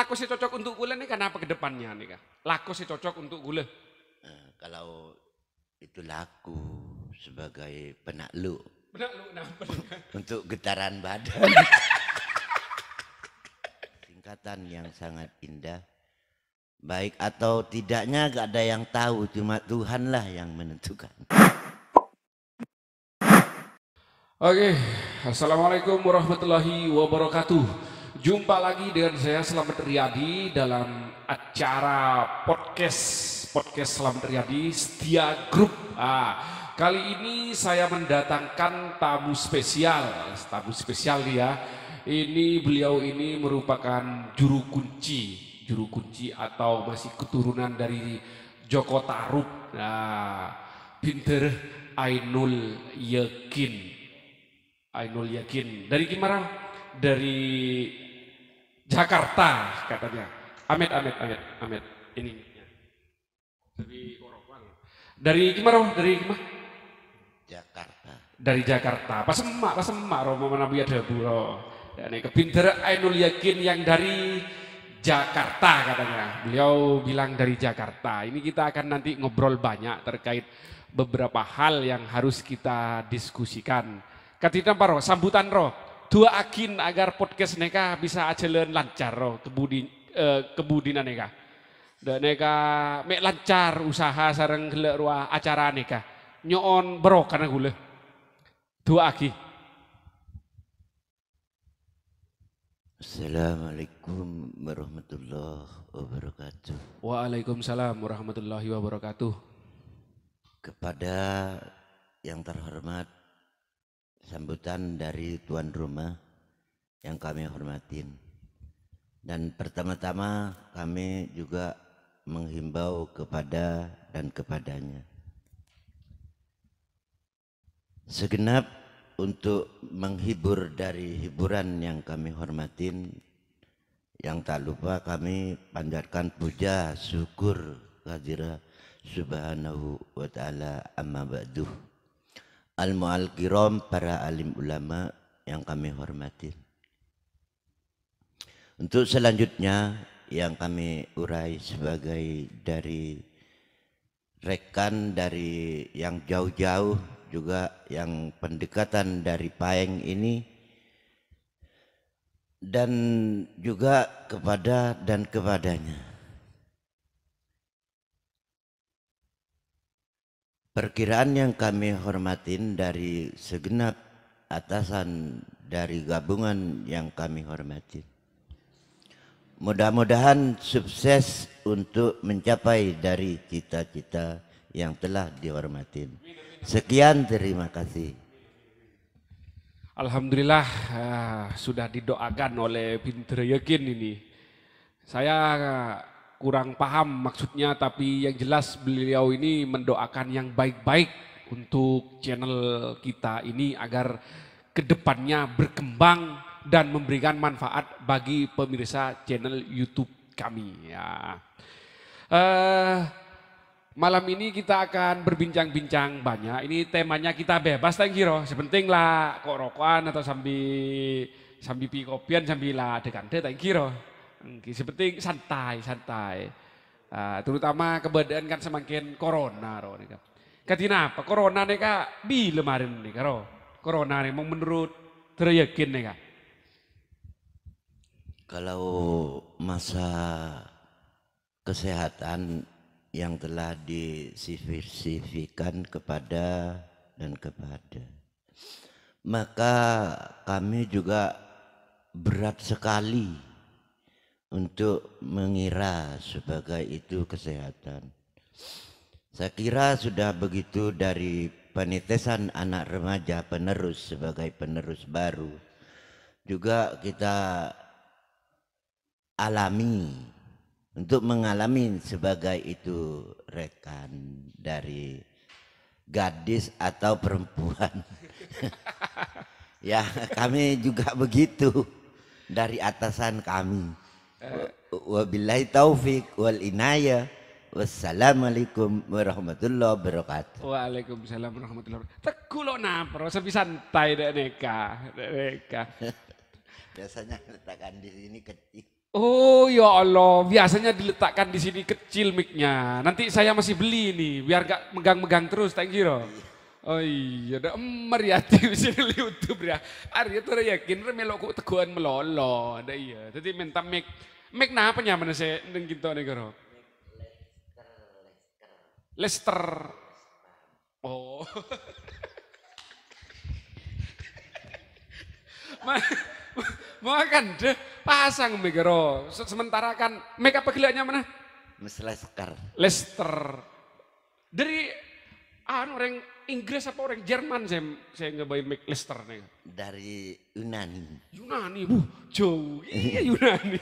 laku si cocok untuk gula nih karena ke depannya nih kak? Laku si cocok untuk gula. Nah, eh, kalau itu laku sebagai penakluk. Penakluk kenapa? untuk getaran badan. Singkatan yang sangat indah. Baik atau tidaknya gak ada yang tahu, cuma Tuhanlah yang menentukan. Oke, okay. Assalamualaikum warahmatullahi wabarakatuh. Jumpa lagi dengan saya Selamat Riyadi dalam acara podcast podcast Selamat Riyadi Setia Group. Ah, kali ini saya mendatangkan tamu spesial, tamu spesial dia ya. Ini beliau ini merupakan juru kunci, juru kunci atau masih keturunan dari Joko Tarub. Nah, pinter Ainul Yakin. Ainul Yakin. Dari gimana? Dari Jakarta katanya. Amit, amit, amit, amit. Ini. Dari Orokwang. Dari Roh, dari Kimah. Jakarta. Dari Jakarta. Pas emak, pas emak Romo Nabi ada buro. Dan yang kepinter Ainul Yakin yang dari Jakarta katanya. Beliau bilang dari Jakarta. Ini kita akan nanti ngobrol banyak terkait beberapa hal yang harus kita diskusikan. Katina Paro, sambutan roh. Dua akin agar podcast neka bisa aja lancar roh kebudi eh, kebudina neka. Dan neka mek lancar usaha sareng gelek ruah acara neka. nyon bro karena gule. Dua aki. Assalamualaikum warahmatullahi wabarakatuh. Waalaikumsalam warahmatullahi wabarakatuh. Kepada yang terhormat sambutan dari tuan rumah yang kami hormatin. Dan pertama-tama kami juga menghimbau kepada dan kepadanya. Segenap untuk menghibur dari hiburan yang kami hormatin, yang tak lupa kami panjatkan puja syukur kehadirat subhanahu wa ta'ala amma ba'duh al-mu'al kiram, para alim ulama yang kami hormati. Untuk selanjutnya yang kami urai sebagai dari rekan dari yang jauh-jauh juga yang pendekatan dari Paeng ini dan juga kepada dan kepadanya. Perkiraan yang kami hormatin dari segenap atasan dari gabungan yang kami hormatin. Mudah-mudahan sukses untuk mencapai dari cita-cita yang telah dihormatin. Sekian terima kasih. Alhamdulillah eh, sudah didoakan oleh Pintre Yakin ini. Saya kurang paham maksudnya tapi yang jelas beliau ini mendoakan yang baik-baik untuk channel kita ini agar kedepannya berkembang dan memberikan manfaat bagi pemirsa channel YouTube kami ya. Uh, malam ini kita akan berbincang-bincang banyak. Ini temanya kita bebas, thank you. Sepenting lah kok rokokan atau sambil sambil pi kopian sambil lah dekan thank you. Seperti santai, santai. Uh, terutama keberadaan kan semakin corona. Roh, Katina apa? Corona kak. bi lemarin nih roh. Corona nih Mau menurut teriakin nih kak. Kalau masa kesehatan yang telah disifikan kepada dan kepada. Maka kami juga berat sekali untuk mengira sebagai itu kesehatan. Saya kira sudah begitu dari penitesan anak remaja penerus sebagai penerus baru. Juga kita alami untuk mengalami sebagai itu rekan dari gadis atau perempuan. ya kami juga begitu dari atasan kami. Eh. Wabillahi taufik wal inayah. Wassalamualaikum warahmatullahi wabarakatuh. Waalaikumsalam warahmatullahi wabarakatuh. Tekulo napro sepi santai dek neka, dek neka. Biasanya letakkan di sini kecil. Oh ya Allah, biasanya diletakkan di sini kecil micnya. Nanti saya masih beli nih, biar gak megang-megang terus. Thank you. Iya. Oh iya, ada emar ya di sini YouTube ya. itu ada yakin ada melok teguhan melolo, Ada iya. Jadi mentam make nah apa nyaman saya neng gitu nih karo. Lester. Oh. Ma, mau kan deh pasang megero. Sementara kan make apa gilanya mana? Ah? Mas Lester. Lester. Dari anu orang Inggris apa orang Jerman saya saya ngebayi McLister nih. Dari Yunani. Yunani, bu, jauh. Iya Yunani.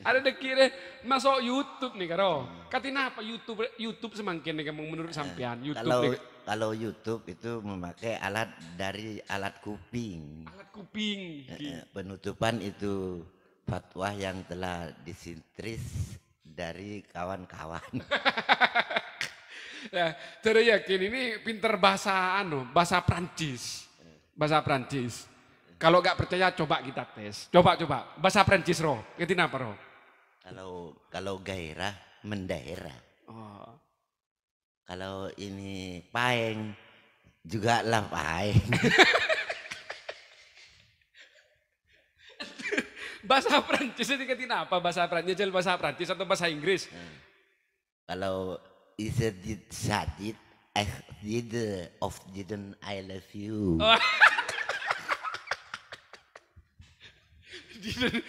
Ada dekire masuk YouTube nih karo. Katina apa YouTube YouTube semakin nih kamu menurut sampean eh, YouTube. Kalau kalau YouTube itu memakai alat dari alat kuping. Alat kuping. Eh, gitu. eh, penutupan itu fatwa yang telah disintris dari kawan-kawan. ya, dari yakin ini pinter bahasa anu, bahasa Prancis. Bahasa Prancis. Kalau nggak percaya coba kita tes. Coba coba bahasa Prancis roh. Itu apa roh? Kalau kalau gairah mendaerah. Oh. Kalau ini paeng juga lah paeng. bahasa Prancis itu ketina apa bahasa Prancis bahasa Prancis atau bahasa Inggris? Hmm. Kalau is a did it I did of didn't I love you.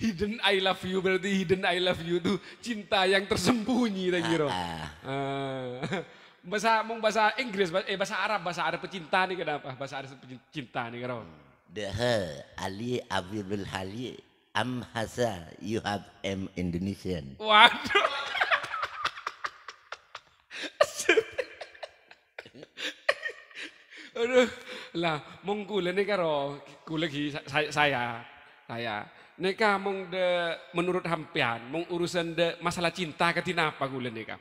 hidden I love you berarti hidden I love you itu cinta yang tersembunyi tak kira. Ah, ah. ah. bahasa mung bahasa Inggris bahasa, eh bahasa Arab bahasa Arab pecinta nih kenapa bahasa Arab pecinta nih kira. Hmm. The Ali Abdul Hali Am Hasa you have am Indonesian. Waduh. Aduh. Lah, mung kula niki karo kula iki saya saya. saya. Nika mung de, menurut hampian, mung urusan de masalah cinta katina eh. apa kula nika?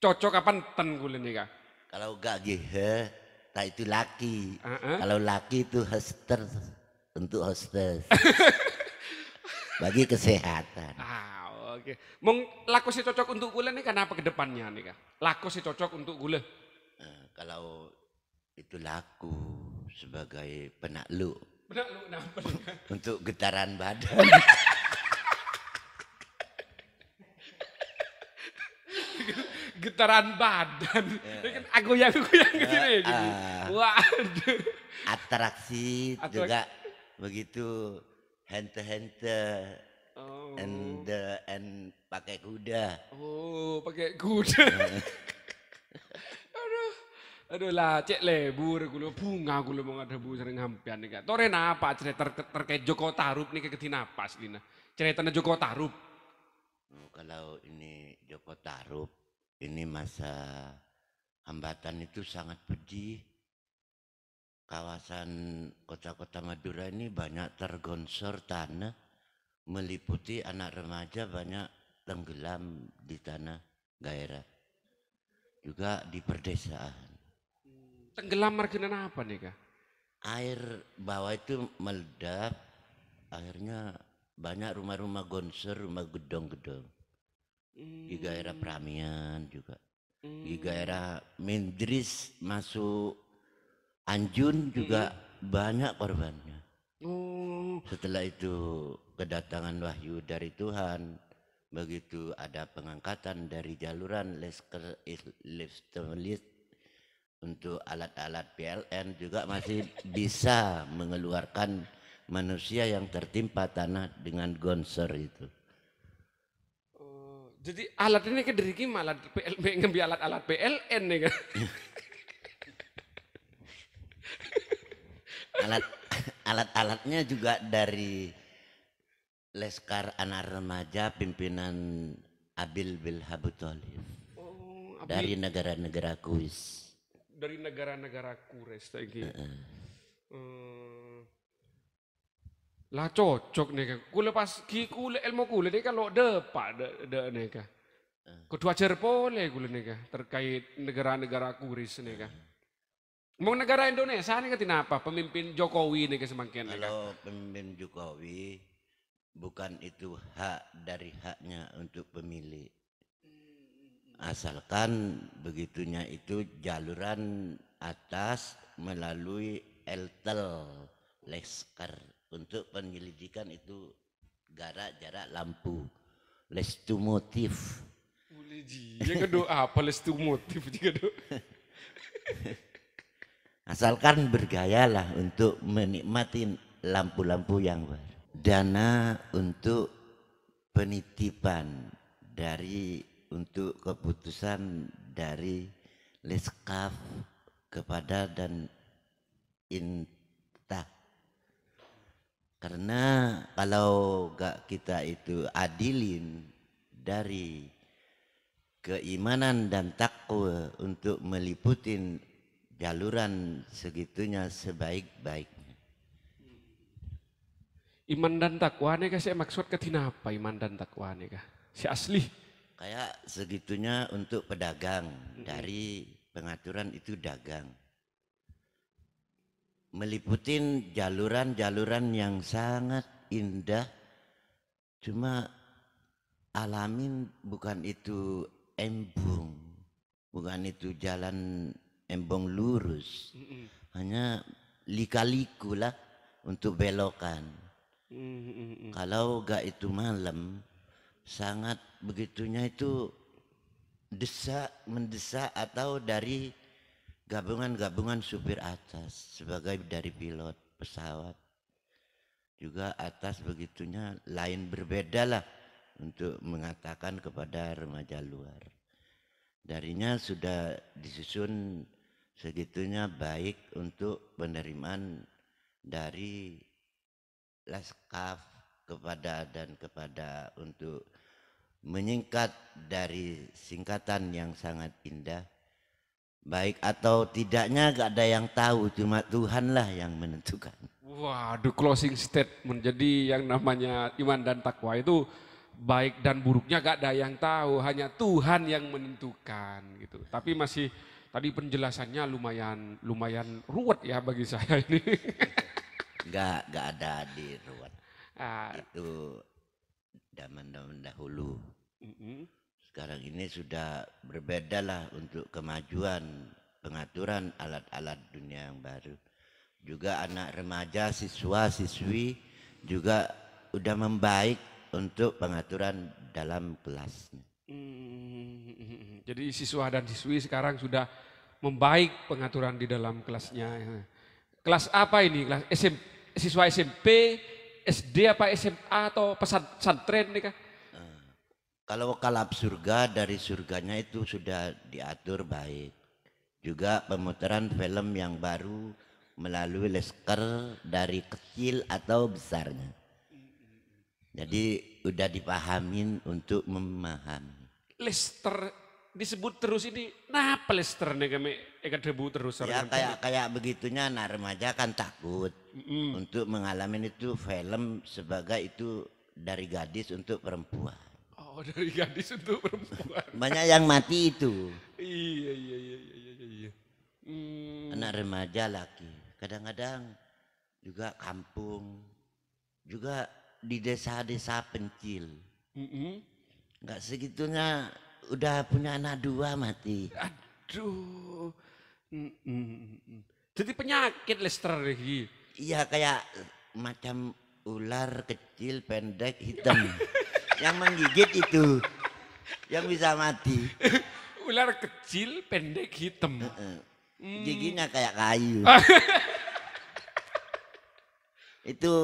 Cocok kapan ten kula nika? Kalau gak gehe, tak itu laki. Uh huh Kalau laki itu hoster untuk hostess. Bagi kesehatan. Ah, oke. Okay. laku sih cocok untuk nih nika kenapa kedepannya depannya nika? Laku sih cocok untuk gula. Uh, eh, kalau itu laku sebagai penakluk. Penakluk Untuk getaran badan. getaran badan. aku yang aku yang gitu wah Waduh. Atraksi, juga begitu hente-hente and oh. and pakai kuda. Oh, pakai kuda. Ya. Aduh lah, cek lebur kulo bunga gula mau ada bu sering hampian nih. kak. Tore napa cerita ter terkait Joko Tarub nih keketin sih lina. Ceritanya Joko Tarub. Oh, kalau ini Joko Tarub, ini masa hambatan itu sangat pedih. Kawasan kota-kota Madura ini banyak tergonsor tanah, meliputi anak remaja banyak tenggelam di tanah gairah. Juga di perdesaan tenggelam marginan apa nih kak? Air bawah itu meledak, akhirnya banyak rumah-rumah gonser, rumah gedong-gedong. Hmm. Di hmm. daerah Pramian juga. Hmm. Di daerah Mendris masuk Anjun juga hmm. banyak korbannya. Oh. Setelah itu kedatangan wahyu dari Tuhan, begitu ada pengangkatan dari jaluran Lesker Liftelit untuk alat-alat PLN juga masih bisa mengeluarkan manusia yang tertimpa tanah dengan gonser itu. Oh, jadi alat ini kan dari alat PLN ngembi alat-alat PLN nih kan. alat alat-alatnya juga dari Leskar anak remaja pimpinan Abil Bilhabu Oh, dari negara-negara kuis dari negara-negara kures lagi. Gitu. Hmm, eh, lah cocok nih kan. Kule pas ki kule ilmu kule nih kalau depa de de nih kan. Kedua cerpole kule nih kan terkait negara-negara kures nih kan. Mau negara Indonesia nih kan nah kenapa pemimpin Jokowi nih kan semakin Kalau pemimpin Jokowi bukan itu hak dari haknya untuk pemilih asalkan begitunya itu jaluran atas melalui eltel lesker untuk penyelidikan itu jarak-jarak lampu lestumotif ya ah, apa lestumotif asalkan bergayalah untuk menikmati lampu-lampu yang baru dana untuk penitipan dari untuk keputusan dari leskaf kepada dan intak karena kalau gak kita itu adilin dari keimanan dan takwa untuk meliputin jaluran segitunya sebaik-baiknya. Iman dan takwa ini kah? Saya maksud ketina apa iman dan takwa ini kah? Si asli kayak segitunya untuk pedagang dari pengaturan itu dagang meliputin jaluran-jaluran yang sangat indah cuma alamin bukan itu embung bukan itu jalan embung lurus hanya lika-liku lah untuk belokan kalau gak itu malam sangat begitunya itu desak mendesak atau dari gabungan-gabungan supir atas sebagai dari pilot pesawat juga atas begitunya lain berbeda lah untuk mengatakan kepada remaja luar darinya sudah disusun segitunya baik untuk penerimaan dari laskaf kepada dan kepada untuk menyingkat dari singkatan yang sangat indah baik atau tidaknya gak ada yang tahu cuma Tuhanlah yang menentukan wah waduh closing statement jadi yang namanya iman dan takwa itu baik dan buruknya gak ada yang tahu hanya Tuhan yang menentukan gitu tapi masih tadi penjelasannya lumayan lumayan ruwet ya bagi saya ini gak nggak ada di ruwet uh, itu zaman dahulu. Mm -hmm. Sekarang ini sudah berbeda lah untuk kemajuan pengaturan alat-alat dunia yang baru. Juga anak remaja, siswa, siswi juga udah membaik untuk pengaturan dalam kelasnya. jadi siswa dan siswi sekarang sudah membaik pengaturan di dalam kelasnya. Kelas apa ini? Kelas SMP, siswa SMP, SD apa SMA atau pesantren nih kak? Eh, kalau kalap surga dari surganya itu sudah diatur baik. Juga pemutaran film yang baru melalui lesker dari kecil atau besarnya. Jadi udah dipahamin untuk memahami. Lester disebut terus ini napa lester nih kami eka eh, debu terus ya kayak kayak begitunya anak remaja kan takut mm. untuk mengalami itu film sebagai itu dari gadis untuk perempuan oh dari gadis untuk perempuan banyak yang mati itu iya iya iya iya iya mm. anak remaja laki kadang-kadang juga kampung juga di desa-desa pencil mm -hmm. nggak segitunya udah punya anak dua mati. Aduh. Mm, mm, mm. Jadi penyakit Lester lagi. Iya kayak macam ular kecil pendek hitam. yang menggigit itu yang bisa mati. ular kecil pendek hitam. Giginya kayak kayu. itu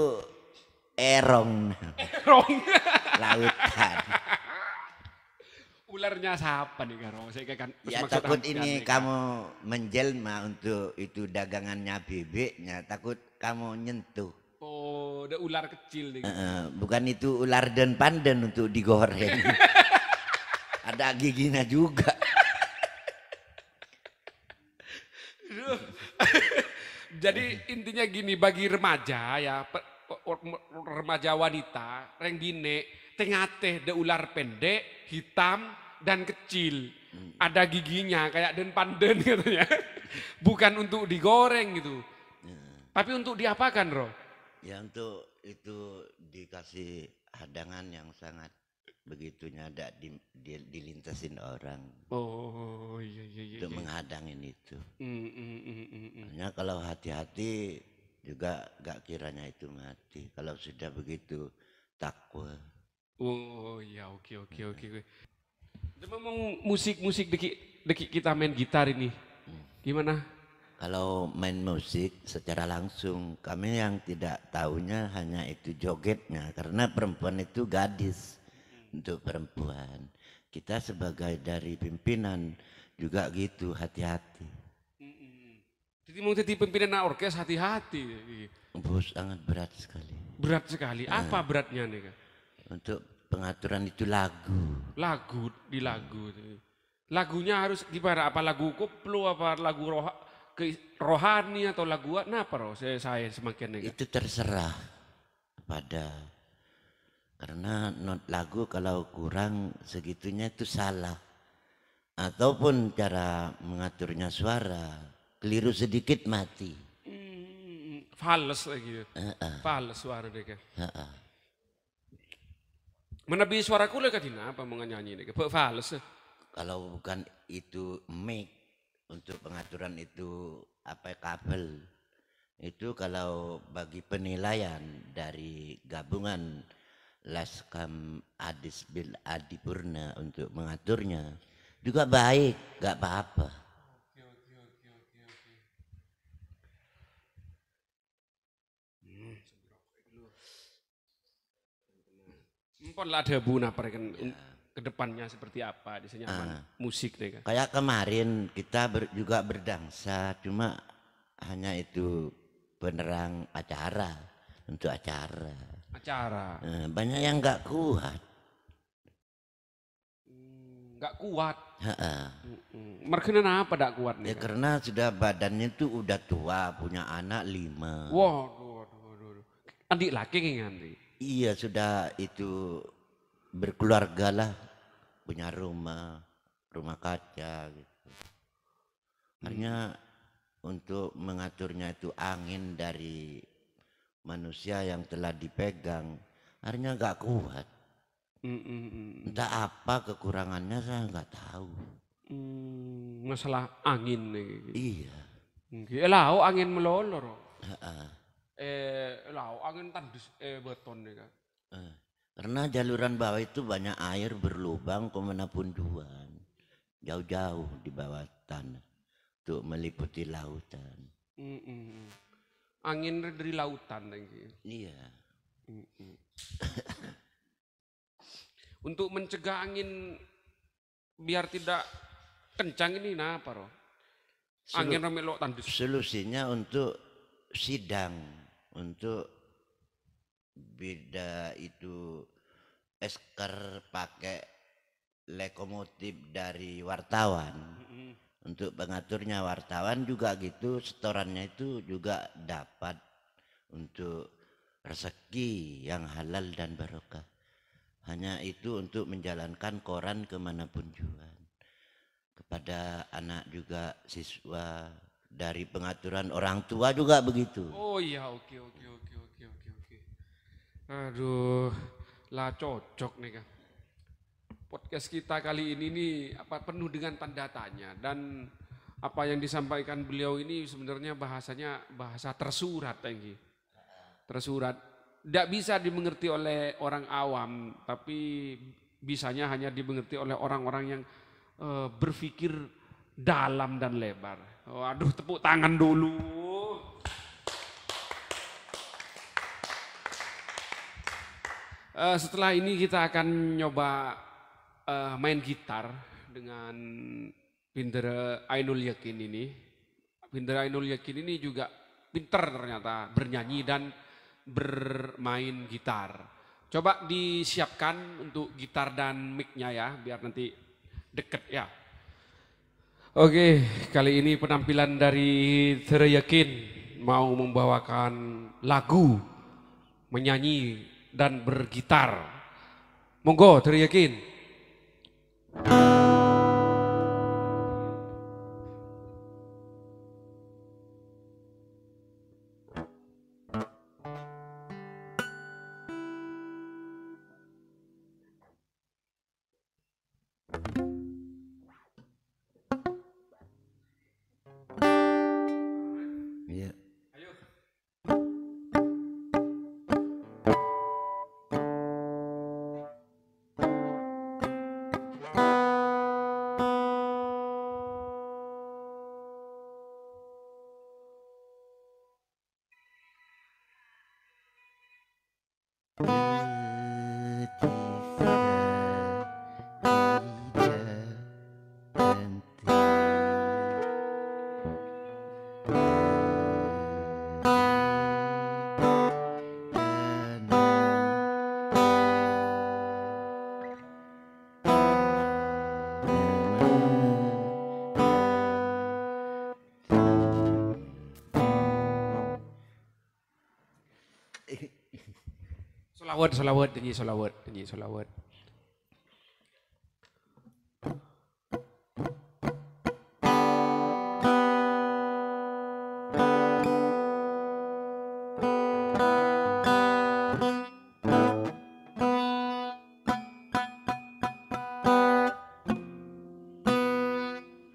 erong. Erong. Lautan ularnya siapa nih karo saya kan ya takut ini kan. kamu menjelma untuk itu dagangannya bebeknya takut kamu nyentuh oh ada ular kecil nih uh, bukan itu ular dan pandan untuk digoreng ada giginya juga jadi intinya gini bagi remaja ya remaja wanita rengbine tengate de ular pendek hitam dan kecil. Hmm. Ada giginya kayak den panden katanya. Gitu Bukan untuk digoreng gitu. Ya. Tapi untuk diapakan, Roh? Ya untuk itu dikasih hadangan yang sangat begitunya ada di, di, dilintasin orang. Oh iya iya iya. Untuk iya. menghadangin itu. Hmm, hmm, hmm, hmm. kalau hati-hati juga gak kiranya itu mati. Kalau sudah begitu takwa. Oh iya oke okay, oke okay, oke. Mm. Okay memang musik-musik dekik deki kita main gitar ini, gimana? Kalau main musik secara langsung, kami yang tidak tahunya hanya itu jogetnya, karena perempuan itu gadis untuk perempuan. Kita sebagai dari pimpinan juga gitu, hati-hati. Jadi mau jadi pimpinan orkes hati-hati. Bos sangat berat sekali. Berat sekali. Apa nah. beratnya nih? Untuk pengaturan itu lagu. Lagu di lagu. Lagunya harus gimana? Apa lagu koplo apa lagu roha, ke, rohani atau lagu apa nah, roh saya, saya semakin negatif. Itu terserah pada karena not lagu kalau kurang segitunya itu salah ataupun cara mengaturnya suara keliru sedikit mati. Hmm, hmm, hmm. fals lagi. Uh -uh. Fals suara dia. Uh -uh. Menepi suara kula dina apa mengenyanyi ini? Kebek fals. Kalau bukan itu mic untuk pengaturan itu apa kabel itu kalau bagi penilaian dari gabungan Laskam Adis Bil Adipurna untuk mengaturnya juga baik, gak apa-apa. disimpan lah bu napa kan ya. kedepannya seperti apa sini apa ah. musik deh kan. Kayak kemarin kita juga berdansa cuma hanya itu penerang acara untuk acara. Acara. Eh, banyak yang nggak kuat. Hmm, nggak kuat. Hmm, hmm. Mereka apa tidak kuat Ya, karena sudah badannya itu udah tua, punya anak lima. Waduh, waduh, Adik laki nggak andi Iya sudah itu berkeluarga lah punya rumah rumah kaca gitu. Artinya hmm. untuk mengaturnya itu angin dari manusia yang telah dipegang artinya nggak kuat. Hmm. hmm, hmm, hmm. Entah apa kekurangannya saya nggak tahu. Hmm, masalah angin nih. Iya. Iya lah, angin melolor. Uh-uh eh lau angin tandus eh beton nih kan karena jaluran bawah itu banyak air berlubang kemana pun duan jauh-jauh di bawah tanah untuk meliputi lautan. Angin dari lautan lagi. Iya. Untuk mencegah angin biar tidak kencang ini nah apa roh? Angin Solu- remelok tandus. Solusinya untuk sidang untuk beda itu esker pakai lekomotif dari wartawan untuk pengaturnya wartawan juga gitu setorannya itu juga dapat untuk rezeki yang halal dan barokah hanya itu untuk menjalankan koran kemanapun juga kepada anak juga siswa dari pengaturan orang tua juga begitu. Oh iya, oke oke oke oke oke oke. Aduh, lah cocok nih kan. Podcast kita kali ini nih apa penuh dengan tanda tanya dan apa yang disampaikan beliau ini sebenarnya bahasanya bahasa tersurat Tengki. Tersurat. Tidak bisa dimengerti oleh orang awam, tapi bisanya hanya dimengerti oleh orang-orang yang uh, berpikir dalam dan lebar. Waduh, tepuk tangan dulu. Uh, setelah ini kita akan nyoba uh, main gitar dengan Pinder Ainul Yakin ini. Pinder Ainul Yakin ini juga pinter ternyata bernyanyi dan bermain gitar. Coba disiapkan untuk gitar dan micnya ya, biar nanti deket ya. Oke, kali ini penampilan dari Tereyakin mau membawakan lagu, menyanyi dan bergitar. Monggo Tereyakin. Yakin. Solawat, solawat, tinggi solawat, tinggi solawat.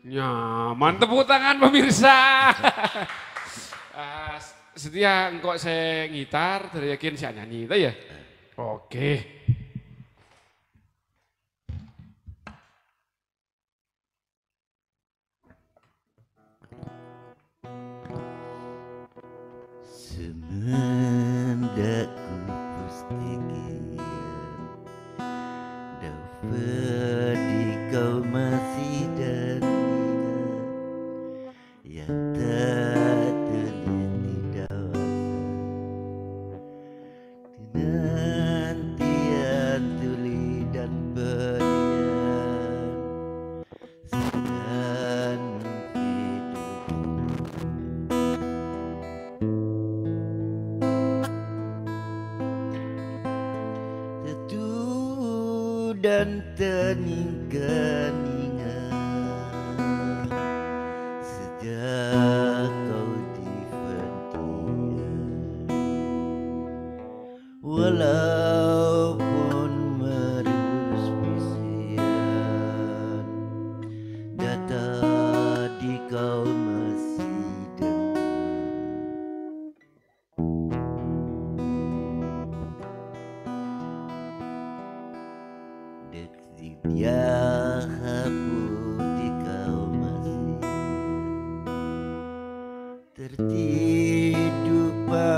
Nyaman tepuk tangan pemirsa. Ah, setia engkau saya ngitar, teriakin saya nyanyi itu ya. Oke. Semendaku pustiknya Dapat di kau masih dan Yang tak terlihat di dalam dan teningkan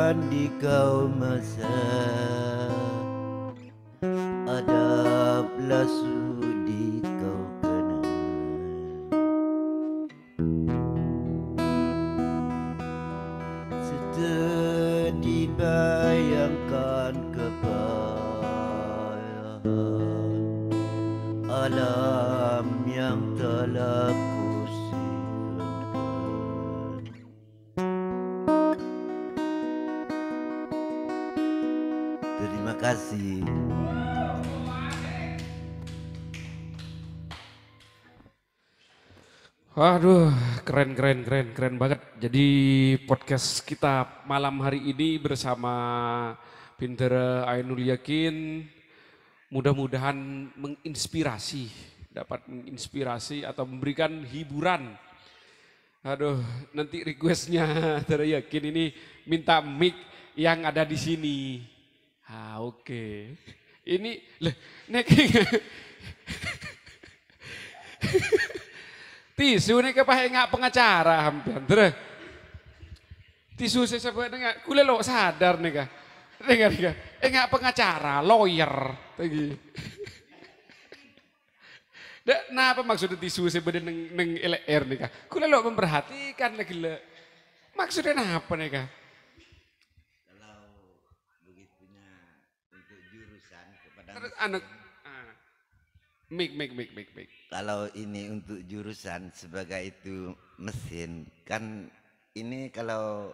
akan dikau masa adablah semua Aduh, keren, keren, keren, keren banget. Jadi podcast kita malam hari ini bersama Pintera Ainul Yakin, mudah-mudahan menginspirasi, dapat menginspirasi atau memberikan hiburan. Aduh, nanti requestnya dari Yakin ini minta mic yang ada di sini. Ah, oke. Okay. Ini, leh, nek. Tisu ini kepahe nggak pengacara hampir. Terus. Tisu saya sebut dengar, kule lo sadar nih kah. Dengar nih kah. Eh ngak pengacara, lawyer. Tegi. Dek, nah maksudnya tisu saya beda neng neng LR nih kah. Kule lo memperhatikan lagi le. Maksudnya apa nih kah? Terus anak, ah. mik, mik, mik, mik, mik kalau ini untuk jurusan sebagai itu mesin kan ini kalau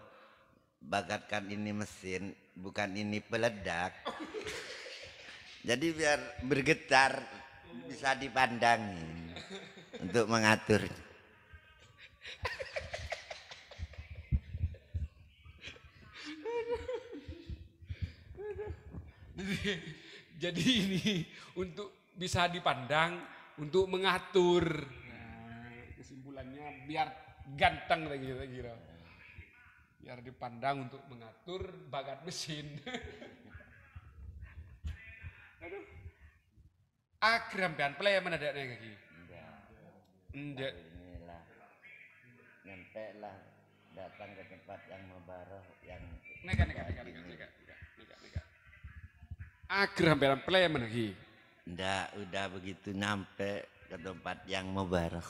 bagatkan ini mesin bukan ini peledak jadi biar bergetar bisa dipandang untuk mengatur jadi ini untuk bisa dipandang untuk mengatur. Nah, kesimpulannya biar ganteng lagi kita kira. Biar dipandang untuk mengatur bagat mesin. Aduh. pian play mana ada lagi? Enggak. Enggak. Nyampe lah datang ke tempat yang mubarak yang nega nega nega nega nega nega neka. Agram play mana lagi? Ndak udah begitu nyampe ke tempat yang mubarak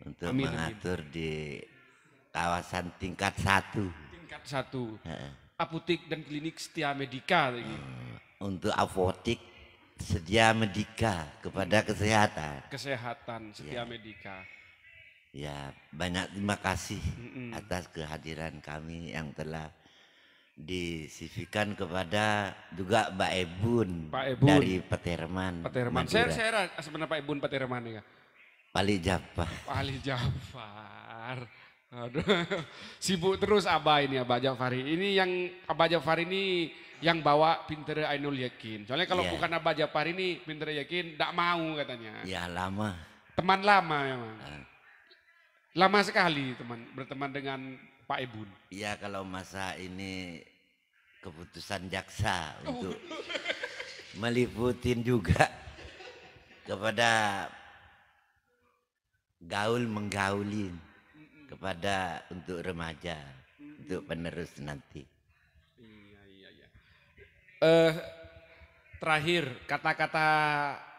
untuk amin, mengatur amin. di kawasan tingkat satu. Tingkat satu. eh. Apotek dan klinik setia medika hmm. untuk apotek setia medika kepada kesehatan. Kesehatan setia ya. medika. Ya banyak terima kasih mm atas kehadiran kami yang telah disisikan kepada juga Mbak Ebun, Pak Ebun. dari Peterman. Peterman. Saya saya sebenarnya Pak Ebun Peterman ya. Pali Jafar. Pali Jafar. Aduh. Sibuk terus Abah ini Abah Jafar Ini yang Abah Jafar ini yang bawa pinter Ainul Yakin. Soalnya kalau yeah. bukan Abah Jafar ini pinter Yakin tidak mau katanya. Ya lama. Teman lama ya. Lama sekali teman berteman dengan Pak Ibun. Iya kalau masa ini keputusan jaksa untuk meliputin juga kepada gaul menggaulin kepada untuk remaja untuk penerus nanti. Iya iya iya. Uh, terakhir kata-kata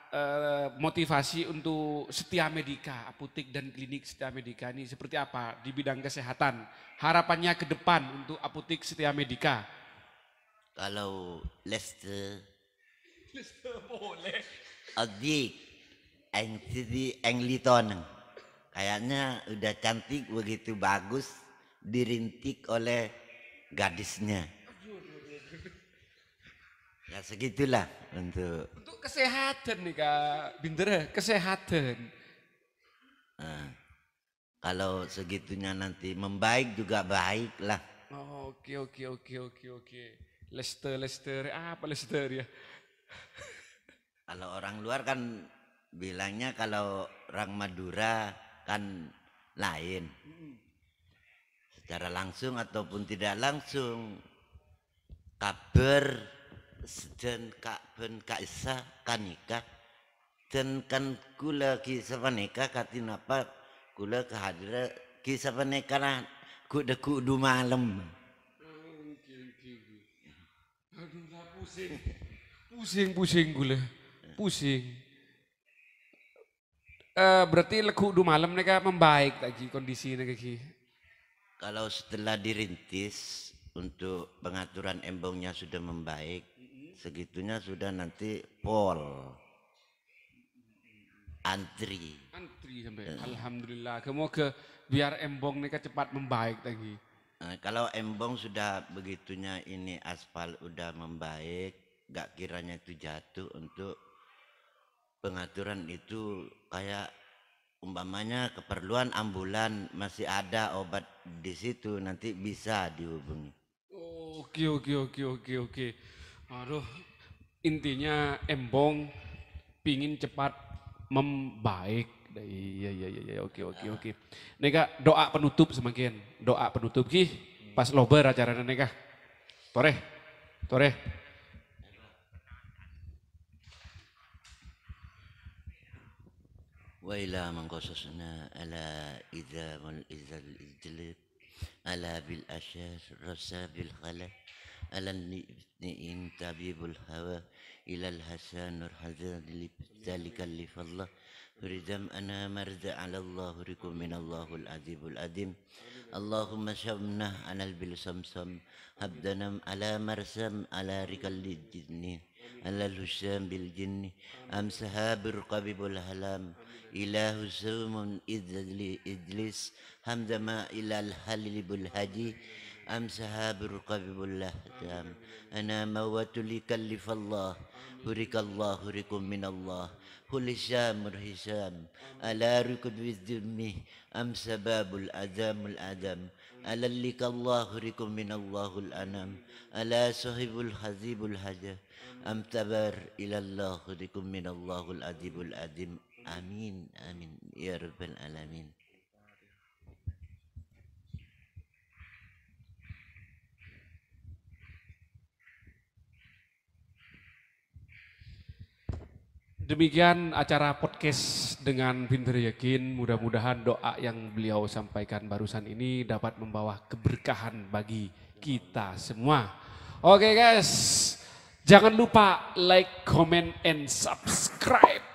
Eh, motivasi untuk setia medika, apotek dan klinik setia medika ini seperti apa di bidang kesehatan? Harapannya ke depan untuk apotek setia medika. Kalau Lester, Lester boleh. Adik, Angli Angliton, kayaknya udah cantik begitu bagus dirintik oleh gadisnya Ya segitulah untuk untuk kesehatan nih Kak Bindera, kesehatan. Nah, kalau segitunya nanti membaik juga baiklah. Oh, oke oke oke oke oke. Lester Lester apa Lester ya? kalau orang luar kan bilangnya kalau orang Madura kan lain. Hmm. Secara langsung ataupun tidak langsung kabar dan kak ben kak isa kanikah dan kan gula ki sapaneka katinapa gula kehadira ki sapaneka nah kuda du malam pusing pusing pusing gula pusing uh, berarti leku du malam mereka membaik lagi kondisi lagi. Kalau setelah dirintis untuk pengaturan embongnya sudah membaik, segitunya sudah nanti pol antri antri sampai ya. alhamdulillah kamu ke biar embong ini cepat membaik lagi nah, kalau embong sudah begitunya ini aspal udah membaik gak kiranya itu jatuh untuk pengaturan itu kayak umpamanya keperluan ambulan masih ada obat di situ nanti bisa dihubungi oke oke oke oke oke Aduh, intinya embong pingin cepat membaik. Iya iya iya iya oke oke oke. Neka doa penutup semakin doa penutup ki pas lober acaranya neka. Toreh toreh. وإلى من قصصنا ألا إذا والإذا bil ألا بالأشاش bil khalaf ألا لابن طبيب الهوى إلى الهسان نور حزان ذلك اللي فالله فردم أنا مرد على الله ركم من الله العذيب الأديم اللهم شمنا على البلسمسم سمسم هبدنا على مرسم على ركل الجن على الهشام بالجن أمسها برقبب الهلام إله سوم إدليس همدما إلى الهلل بالهدي أمسها برقب الله تام أنا موت ليكلف الله هرك الله هركم من الله كل هشام هشام ألا ركب الذم أم سباب الأذام الأدم ألا لك الله هركم من الله الأنام ألا صهب الحزيب الهجر أم تبار إلى الله هركم من الله الأديب الأديم آمين آمين يا رب العالمين Demikian acara podcast dengan Pinter Yakin. Mudah-mudahan doa yang beliau sampaikan barusan ini dapat membawa keberkahan bagi kita semua. Oke okay guys, jangan lupa like, comment, and subscribe.